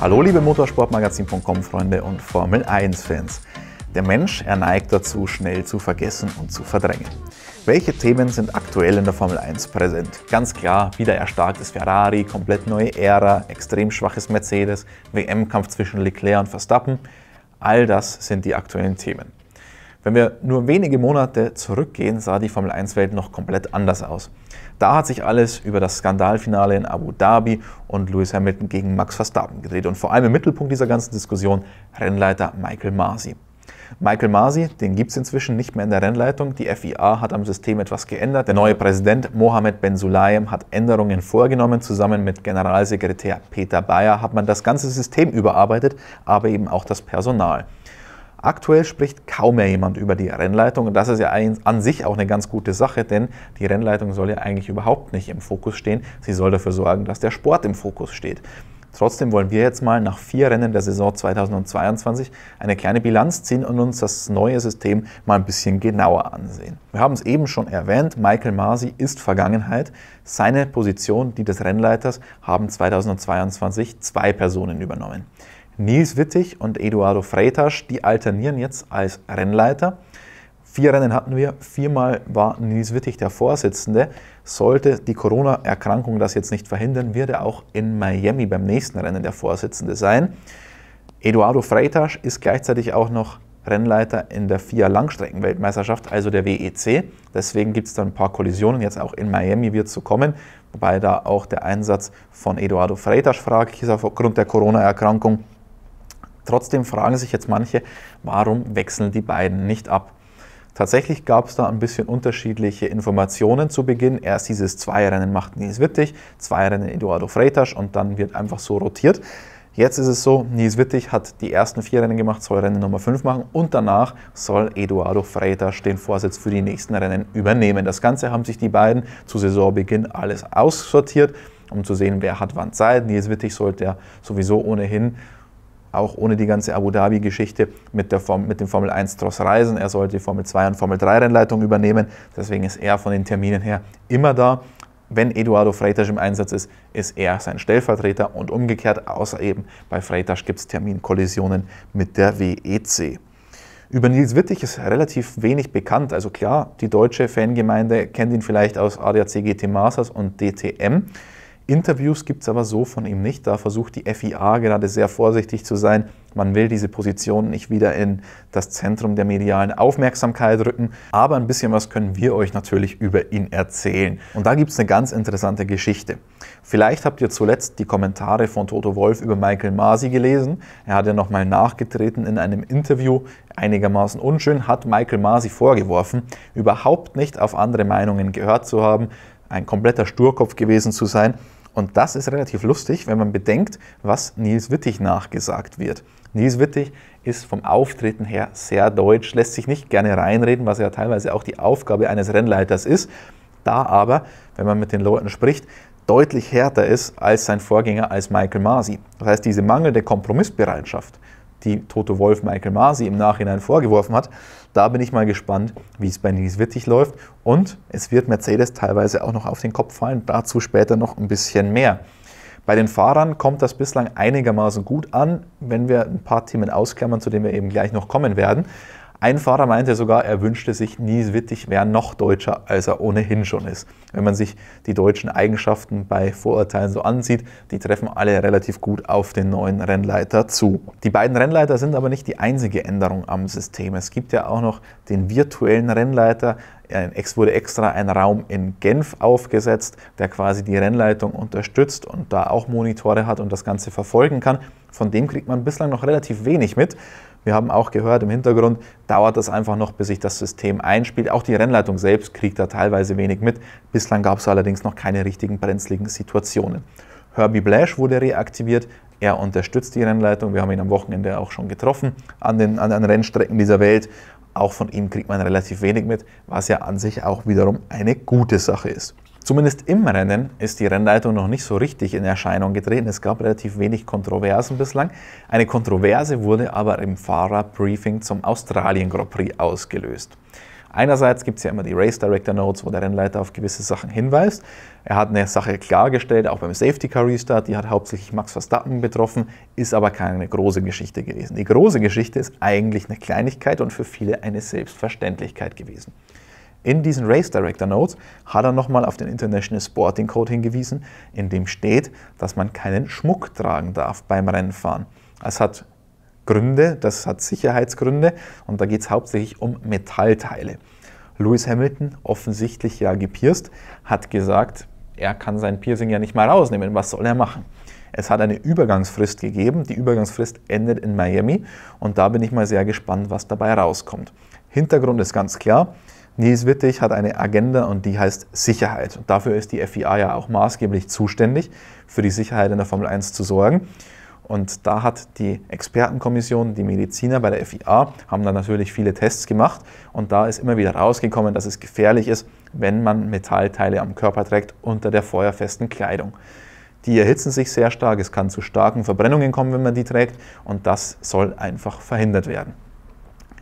Hallo liebe Motorsportmagazin.com-Freunde und Formel 1-Fans. Der Mensch, er neigt dazu, schnell zu vergessen und zu verdrängen. Welche Themen sind aktuell in der Formel 1 präsent? Ganz klar, wieder erstarktes Ferrari, komplett neue Ära, extrem schwaches Mercedes, WM-Kampf zwischen Leclerc und Verstappen. All das sind die aktuellen Themen. Wenn wir nur wenige Monate zurückgehen, sah die Formel 1-Welt noch komplett anders aus. Da hat sich alles über das Skandalfinale in Abu Dhabi und Lewis Hamilton gegen Max Verstappen gedreht und vor allem im Mittelpunkt dieser ganzen Diskussion Rennleiter Michael Masi. Michael Masi, den gibt es inzwischen nicht mehr in der Rennleitung. Die FIA hat am System etwas geändert. Der neue Präsident Mohamed Ben Sulayem hat Änderungen vorgenommen. Zusammen mit Generalsekretär Peter Bayer hat man das ganze System überarbeitet, aber eben auch das Personal. Aktuell spricht kaum mehr jemand über die Rennleitung und das ist ja an sich auch eine ganz gute Sache, denn die Rennleitung soll ja eigentlich überhaupt nicht im Fokus stehen. Sie soll dafür sorgen, dass der Sport im Fokus steht. Trotzdem wollen wir jetzt mal nach vier Rennen der Saison 2022 eine kleine Bilanz ziehen und uns das neue System mal ein bisschen genauer ansehen. Wir haben es eben schon erwähnt, Michael Masi ist Vergangenheit. Seine Position, die des Rennleiters, haben 2022 zwei Personen übernommen. Nils Wittig und Eduardo Freitas, die alternieren jetzt als Rennleiter. Vier Rennen hatten wir, viermal war Nils Wittig der Vorsitzende. Sollte die Corona-Erkrankung das jetzt nicht verhindern, wird er auch in Miami beim nächsten Rennen der Vorsitzende sein. Eduardo Freitas ist gleichzeitig auch noch Rennleiter in der FIA Langstreckenweltmeisterschaft, also der WEC. Deswegen gibt es da ein paar Kollisionen. Jetzt auch in Miami wird es so kommen, wobei da auch der Einsatz von Eduardo Freitas fraglich ist aufgrund der Corona-Erkrankung. Trotzdem fragen sich jetzt manche, warum wechseln die beiden nicht ab? Tatsächlich gab es da ein bisschen unterschiedliche Informationen zu Beginn. Erst dieses Zweirennen macht Nils Wittig, Zweirennen Eduardo Freitas und dann wird einfach so rotiert. Jetzt ist es so, Nils Wittig hat die ersten vier Rennen gemacht, soll Rennen Nummer 5 machen und danach soll Eduardo Freitas den Vorsitz für die nächsten Rennen übernehmen. Das Ganze haben sich die beiden zu Saisonbeginn alles aussortiert, um zu sehen, wer hat wann Zeit. Nils Wittig sollte ja sowieso ohnehin auch ohne die ganze Abu Dhabi-Geschichte mit, mit dem Formel 1-Tross reisen. Er sollte die Formel 2 und Formel 3-Rennleitung übernehmen. Deswegen ist er von den Terminen her immer da. Wenn Eduardo Freitas im Einsatz ist, ist er sein Stellvertreter und umgekehrt, außer eben bei Freitas gibt es Terminkollisionen mit der WEC. Über Nils Wittig ist relativ wenig bekannt. Also klar, die deutsche Fangemeinde kennt ihn vielleicht aus ADAC GT Masters und DTM. Interviews gibt es aber so von ihm nicht. Da versucht die FIA gerade sehr vorsichtig zu sein. Man will diese Position nicht wieder in das Zentrum der medialen Aufmerksamkeit rücken. Aber ein bisschen was können wir euch natürlich über ihn erzählen. Und da gibt es eine ganz interessante Geschichte. Vielleicht habt ihr zuletzt die Kommentare von Toto Wolf über Michael Masi gelesen. Er hat ja nochmal nachgetreten in einem Interview. Einigermaßen unschön hat Michael Masi vorgeworfen, überhaupt nicht auf andere Meinungen gehört zu haben, ein kompletter Sturkopf gewesen zu sein und das ist relativ lustig, wenn man bedenkt, was Nils Wittig nachgesagt wird. Nils Wittig ist vom Auftreten her sehr deutsch, lässt sich nicht gerne reinreden, was ja teilweise auch die Aufgabe eines Rennleiters ist. Da aber, wenn man mit den Leuten spricht, deutlich härter ist als sein Vorgänger, als Michael Masi. Das heißt, diese mangelnde Kompromissbereitschaft, die Toto Wolf Michael Masi im Nachhinein vorgeworfen hat. Da bin ich mal gespannt, wie es bei Nils Wittig läuft. Und es wird Mercedes teilweise auch noch auf den Kopf fallen. Dazu später noch ein bisschen mehr. Bei den Fahrern kommt das bislang einigermaßen gut an, wenn wir ein paar Themen ausklammern, zu denen wir eben gleich noch kommen werden. Ein Fahrer meinte sogar, er wünschte sich, Nieswittig wäre noch deutscher, als er ohnehin schon ist. Wenn man sich die deutschen Eigenschaften bei Vorurteilen so ansieht, die treffen alle relativ gut auf den neuen Rennleiter zu. Die beiden Rennleiter sind aber nicht die einzige Änderung am System. Es gibt ja auch noch den virtuellen Rennleiter. Es wurde extra ein Raum in Genf aufgesetzt, der quasi die Rennleitung unterstützt und da auch Monitore hat und das Ganze verfolgen kann. Von dem kriegt man bislang noch relativ wenig mit. Wir haben auch gehört, im Hintergrund dauert das einfach noch, bis sich das System einspielt. Auch die Rennleitung selbst kriegt da teilweise wenig mit. Bislang gab es allerdings noch keine richtigen brenzligen Situationen. Herbie Blash wurde reaktiviert. Er unterstützt die Rennleitung. Wir haben ihn am Wochenende auch schon getroffen an den, an den Rennstrecken dieser Welt. Auch von ihm kriegt man relativ wenig mit, was ja an sich auch wiederum eine gute Sache ist. Zumindest im Rennen ist die Rennleitung noch nicht so richtig in Erscheinung getreten. Es gab relativ wenig Kontroversen bislang. Eine Kontroverse wurde aber im Fahrerbriefing zum Australien Grand Prix ausgelöst. Einerseits gibt es ja immer die Race Director Notes, wo der Rennleiter auf gewisse Sachen hinweist. Er hat eine Sache klargestellt, auch beim Safety Car Restart, die hat hauptsächlich Max Verstappen betroffen, ist aber keine große Geschichte gewesen. Die große Geschichte ist eigentlich eine Kleinigkeit und für viele eine Selbstverständlichkeit gewesen. In diesen Race Director Notes hat er nochmal auf den International Sporting Code hingewiesen, in dem steht, dass man keinen Schmuck tragen darf beim Rennfahren. Es hat Gründe, das hat Sicherheitsgründe und da geht es hauptsächlich um Metallteile. Lewis Hamilton, offensichtlich ja gepierst, hat gesagt, er kann sein Piercing ja nicht mal rausnehmen, was soll er machen? Es hat eine Übergangsfrist gegeben, die Übergangsfrist endet in Miami und da bin ich mal sehr gespannt, was dabei rauskommt. Hintergrund ist ganz klar, Nils Wittig hat eine Agenda und die heißt Sicherheit. Und dafür ist die FIA ja auch maßgeblich zuständig, für die Sicherheit in der Formel 1 zu sorgen. Und da hat die Expertenkommission, die Mediziner bei der FIA, haben da natürlich viele Tests gemacht. Und da ist immer wieder rausgekommen, dass es gefährlich ist, wenn man Metallteile am Körper trägt unter der feuerfesten Kleidung. Die erhitzen sich sehr stark, es kann zu starken Verbrennungen kommen, wenn man die trägt. Und das soll einfach verhindert werden.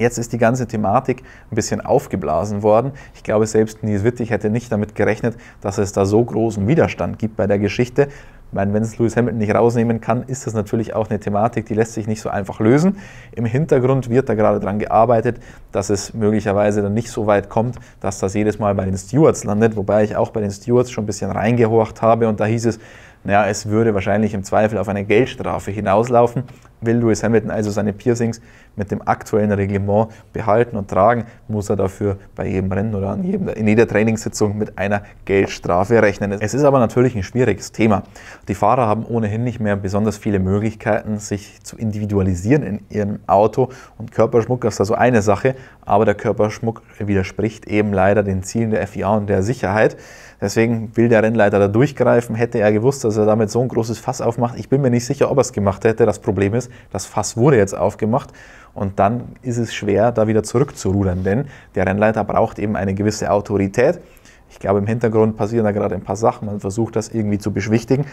Jetzt ist die ganze Thematik ein bisschen aufgeblasen worden. Ich glaube, selbst Nils Wittig hätte nicht damit gerechnet, dass es da so großen Widerstand gibt bei der Geschichte. Ich meine, wenn es Lewis Hamilton nicht rausnehmen kann, ist das natürlich auch eine Thematik, die lässt sich nicht so einfach lösen. Im Hintergrund wird da gerade daran gearbeitet, dass es möglicherweise dann nicht so weit kommt, dass das jedes Mal bei den Stewards landet, wobei ich auch bei den Stewards schon ein bisschen reingehorcht habe und da hieß es, naja, es würde wahrscheinlich im Zweifel auf eine Geldstrafe hinauslaufen. Will Lewis Hamilton also seine Piercings mit dem aktuellen Reglement behalten und tragen, muss er dafür bei jedem Rennen oder jedem, in jeder Trainingssitzung mit einer Geldstrafe rechnen. Es ist aber natürlich ein schwieriges Thema. Die Fahrer haben ohnehin nicht mehr besonders viele Möglichkeiten, sich zu individualisieren in ihrem Auto und Körperschmuck ist da so eine Sache, aber der Körperschmuck widerspricht eben leider den Zielen der FIA und der Sicherheit. Deswegen will der Rennleiter da durchgreifen. Hätte er gewusst, dass er damit so ein großes Fass aufmacht, ich bin mir nicht sicher, ob er es gemacht hätte. Das Problem ist, das Fass wurde jetzt aufgemacht. Und dann ist es schwer, da wieder zurückzurudern, denn der Rennleiter braucht eben eine gewisse Autorität. Ich glaube, im Hintergrund passieren da gerade ein paar Sachen. Man versucht das irgendwie zu beschwichtigen.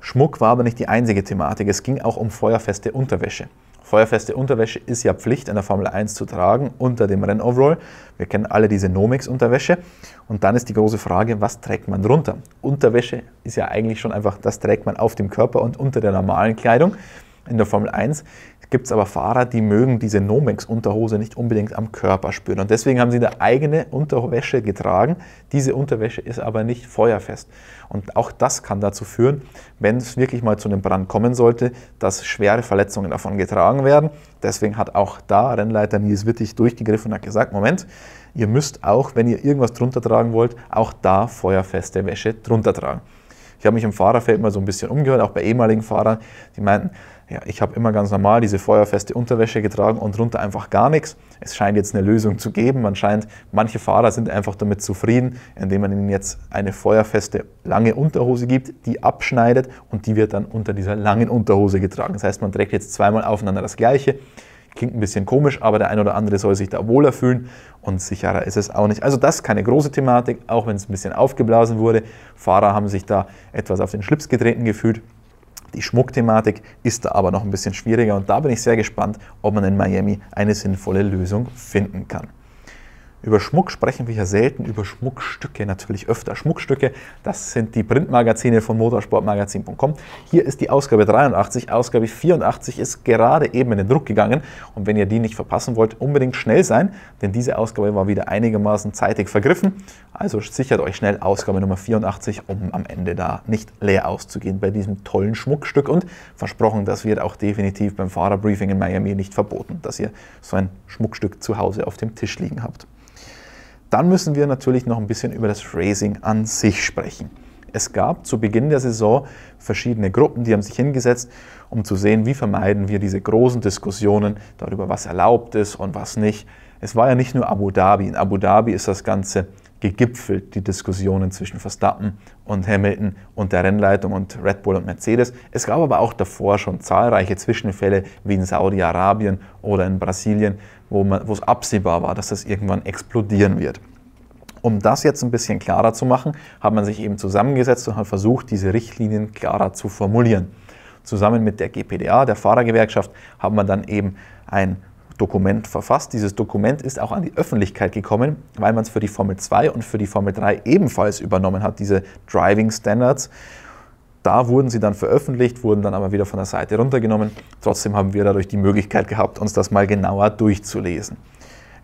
Schmuck war aber nicht die einzige Thematik. Es ging auch um feuerfeste Unterwäsche. Feuerfeste Unterwäsche ist ja Pflicht in der Formel 1 zu tragen unter dem Rennoverall. Wir kennen alle diese Nomex-Unterwäsche. Und dann ist die große Frage, was trägt man drunter? Unterwäsche ist ja eigentlich schon einfach, das trägt man auf dem Körper und unter der normalen Kleidung in der Formel 1 gibt es aber Fahrer, die mögen diese Nomex-Unterhose nicht unbedingt am Körper spüren. Und deswegen haben sie eine eigene Unterwäsche getragen. Diese Unterwäsche ist aber nicht feuerfest. Und auch das kann dazu führen, wenn es wirklich mal zu einem Brand kommen sollte, dass schwere Verletzungen davon getragen werden. Deswegen hat auch da Rennleiter Nils Wittig durchgegriffen und hat gesagt, Moment, ihr müsst auch, wenn ihr irgendwas drunter tragen wollt, auch da feuerfeste Wäsche drunter tragen. Ich habe mich im Fahrerfeld mal so ein bisschen umgehört, auch bei ehemaligen Fahrern, die meinten, ja, ich habe immer ganz normal diese feuerfeste Unterwäsche getragen und runter einfach gar nichts. Es scheint jetzt eine Lösung zu geben. Man scheint, manche Fahrer sind einfach damit zufrieden, indem man ihnen jetzt eine feuerfeste lange Unterhose gibt, die abschneidet und die wird dann unter dieser langen Unterhose getragen. Das heißt, man trägt jetzt zweimal aufeinander das Gleiche. Klingt ein bisschen komisch, aber der ein oder andere soll sich da wohler fühlen und sicherer ist es auch nicht. Also das ist keine große Thematik, auch wenn es ein bisschen aufgeblasen wurde. Fahrer haben sich da etwas auf den Schlips getreten gefühlt. Die Schmuckthematik ist da aber noch ein bisschen schwieriger und da bin ich sehr gespannt, ob man in Miami eine sinnvolle Lösung finden kann. Über Schmuck sprechen wir ja selten, über Schmuckstücke natürlich öfter. Schmuckstücke, das sind die Printmagazine von motorsportmagazin.com. Hier ist die Ausgabe 83, Ausgabe 84 ist gerade eben in den Druck gegangen. Und wenn ihr die nicht verpassen wollt, unbedingt schnell sein, denn diese Ausgabe war wieder einigermaßen zeitig vergriffen. Also sichert euch schnell Ausgabe Nummer 84, um am Ende da nicht leer auszugehen bei diesem tollen Schmuckstück. Und versprochen, das wird auch definitiv beim Fahrerbriefing in Miami nicht verboten, dass ihr so ein Schmuckstück zu Hause auf dem Tisch liegen habt. Dann müssen wir natürlich noch ein bisschen über das Racing an sich sprechen. Es gab zu Beginn der Saison verschiedene Gruppen, die haben sich hingesetzt, um zu sehen, wie vermeiden wir diese großen Diskussionen darüber, was erlaubt ist und was nicht. Es war ja nicht nur Abu Dhabi. In Abu Dhabi ist das Ganze gegipfelt, die Diskussionen zwischen Verstappen und Hamilton und der Rennleitung und Red Bull und Mercedes. Es gab aber auch davor schon zahlreiche Zwischenfälle wie in Saudi-Arabien oder in Brasilien, wo, man, wo es absehbar war, dass das irgendwann explodieren wird. Um das jetzt ein bisschen klarer zu machen, hat man sich eben zusammengesetzt und hat versucht, diese Richtlinien klarer zu formulieren. Zusammen mit der GPDA, der Fahrergewerkschaft, haben wir dann eben ein Dokument verfasst. Dieses Dokument ist auch an die Öffentlichkeit gekommen, weil man es für die Formel 2 und für die Formel 3 ebenfalls übernommen hat, diese Driving Standards. Da wurden sie dann veröffentlicht, wurden dann aber wieder von der Seite runtergenommen. Trotzdem haben wir dadurch die Möglichkeit gehabt, uns das mal genauer durchzulesen.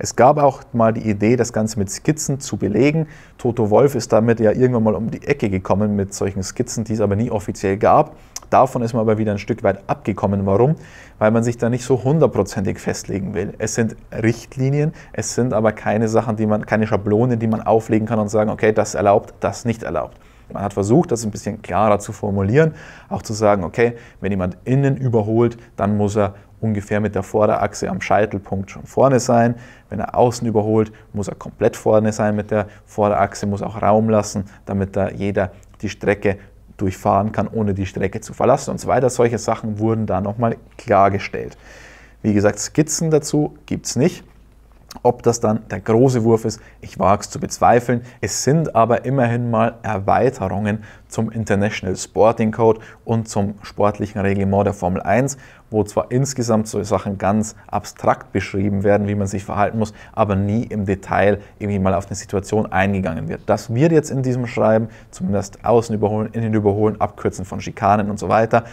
Es gab auch mal die Idee, das Ganze mit Skizzen zu belegen. Toto Wolf ist damit ja irgendwann mal um die Ecke gekommen mit solchen Skizzen, die es aber nie offiziell gab. Davon ist man aber wieder ein Stück weit abgekommen. Warum? Weil man sich da nicht so hundertprozentig festlegen will. Es sind Richtlinien, es sind aber keine Sachen, die man, keine Schablonen, die man auflegen kann und sagen, okay, das erlaubt, das nicht erlaubt. Man hat versucht, das ein bisschen klarer zu formulieren, auch zu sagen, okay, wenn jemand innen überholt, dann muss er ungefähr mit der Vorderachse am Scheitelpunkt schon vorne sein. Wenn er außen überholt, muss er komplett vorne sein mit der Vorderachse, muss auch Raum lassen, damit da jeder die Strecke durchfahren kann, ohne die Strecke zu verlassen und so weiter. Solche Sachen wurden da nochmal klargestellt. Wie gesagt, Skizzen dazu gibt es nicht. Ob das dann der große Wurf ist, ich wage es zu bezweifeln. Es sind aber immerhin mal Erweiterungen zum International Sporting Code und zum sportlichen Reglement der Formel 1, wo zwar insgesamt so Sachen ganz abstrakt beschrieben werden, wie man sich verhalten muss, aber nie im Detail irgendwie mal auf eine Situation eingegangen wird. Das wird jetzt in diesem Schreiben zumindest außen überholen, innen überholen, abkürzen von Schikanen und so weiter.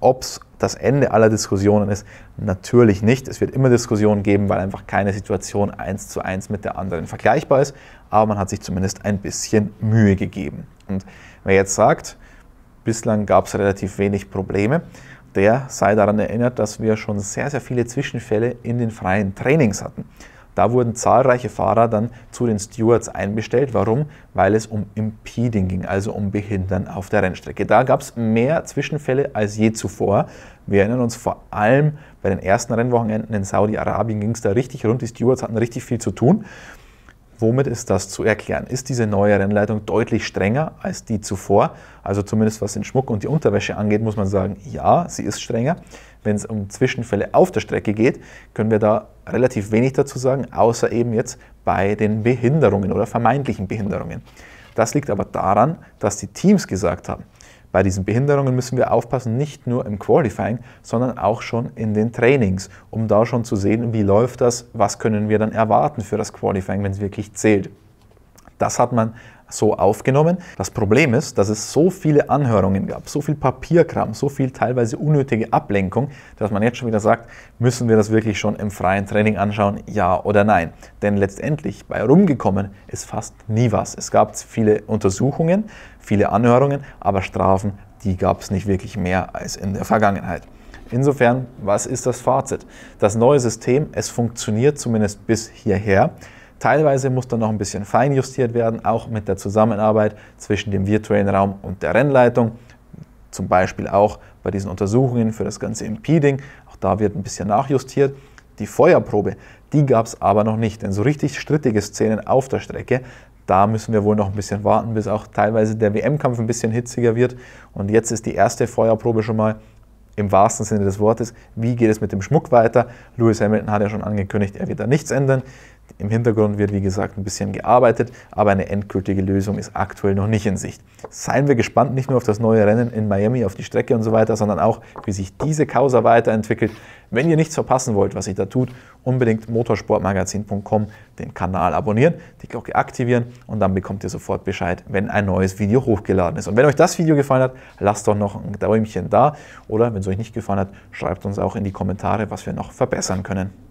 Ob es das Ende aller Diskussionen ist, natürlich nicht. Es wird immer Diskussionen geben, weil einfach keine Situation eins zu eins mit der anderen vergleichbar ist. Aber man hat sich zumindest ein bisschen Mühe gegeben. Und wer jetzt sagt, bislang gab es relativ wenig Probleme, der sei daran erinnert, dass wir schon sehr, sehr viele Zwischenfälle in den freien Trainings hatten. Da wurden zahlreiche Fahrer dann zu den Stewards einbestellt. Warum? Weil es um Impeding ging, also um Behindern auf der Rennstrecke. Da gab es mehr Zwischenfälle als je zuvor. Wir erinnern uns vor allem bei den ersten Rennwochenenden in Saudi-Arabien ging es da richtig rund. Die Stewards hatten richtig viel zu tun. Womit ist das zu erklären? Ist diese neue Rennleitung deutlich strenger als die zuvor? Also zumindest was den Schmuck und die Unterwäsche angeht, muss man sagen, ja, sie ist strenger. Wenn es um Zwischenfälle auf der Strecke geht, können wir da relativ wenig dazu sagen, außer eben jetzt bei den Behinderungen oder vermeintlichen Behinderungen. Das liegt aber daran, dass die Teams gesagt haben, bei diesen Behinderungen müssen wir aufpassen, nicht nur im Qualifying, sondern auch schon in den Trainings, um da schon zu sehen, wie läuft das, was können wir dann erwarten für das Qualifying, wenn es wirklich zählt. Das hat man so aufgenommen. Das Problem ist, dass es so viele Anhörungen gab, so viel Papierkram, so viel teilweise unnötige Ablenkung, dass man jetzt schon wieder sagt, müssen wir das wirklich schon im freien Training anschauen, ja oder nein. Denn letztendlich bei rumgekommen ist fast nie was. Es gab viele Untersuchungen, viele Anhörungen, aber Strafen, die gab es nicht wirklich mehr als in der Vergangenheit. Insofern, was ist das Fazit? Das neue System, es funktioniert zumindest bis hierher. Teilweise muss dann noch ein bisschen feinjustiert werden, auch mit der Zusammenarbeit zwischen dem Virtuellen-Raum und der Rennleitung. Zum Beispiel auch bei diesen Untersuchungen für das ganze Impeding. Auch da wird ein bisschen nachjustiert. Die Feuerprobe, die gab es aber noch nicht. Denn so richtig strittige Szenen auf der Strecke, da müssen wir wohl noch ein bisschen warten, bis auch teilweise der WM-Kampf ein bisschen hitziger wird. Und jetzt ist die erste Feuerprobe schon mal im wahrsten Sinne des Wortes. Wie geht es mit dem Schmuck weiter? Lewis Hamilton hat ja schon angekündigt, er wird da nichts ändern. Im Hintergrund wird, wie gesagt, ein bisschen gearbeitet, aber eine endgültige Lösung ist aktuell noch nicht in Sicht. Seien wir gespannt, nicht nur auf das neue Rennen in Miami, auf die Strecke und so weiter, sondern auch, wie sich diese Causa weiterentwickelt. Wenn ihr nichts verpassen wollt, was sich da tut, unbedingt motorsportmagazin.com den Kanal abonnieren, die Glocke aktivieren und dann bekommt ihr sofort Bescheid, wenn ein neues Video hochgeladen ist. Und wenn euch das Video gefallen hat, lasst doch noch ein Däumchen da oder wenn es euch nicht gefallen hat, schreibt uns auch in die Kommentare, was wir noch verbessern können.